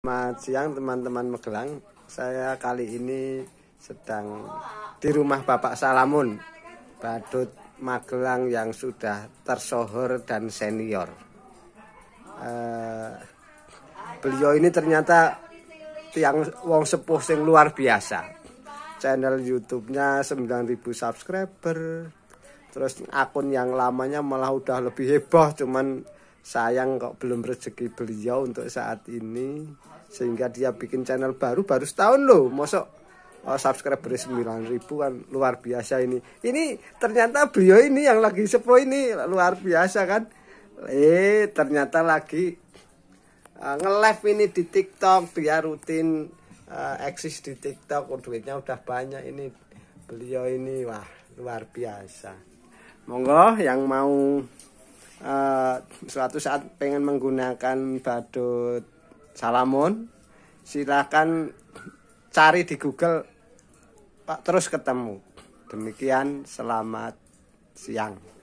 Selamat siang teman-teman Magelang. Saya kali ini sedang di rumah Bapak Salamun, badut Magelang yang sudah tersohor dan senior. Uh, beliau ini ternyata tiang wong sepuh sing luar biasa. Channel YouTube-nya 9000 subscriber. Terus akun yang lamanya malah udah lebih heboh cuman sayang kok belum rezeki beliau untuk saat ini sehingga dia bikin channel baru baru setahun loh mosok oh, subscriber 9000 kan luar biasa ini ini ternyata beliau ini yang lagi sepo ini luar biasa kan eh ternyata lagi uh, nge-live ini di TikTok biar rutin uh, eksis di TikTok oh, duitnya udah banyak ini beliau ini wah luar biasa monggo yang mau suatu saat pengen menggunakan badut salamon silahkan cari di Google Pak terus ketemu demikian selamat siang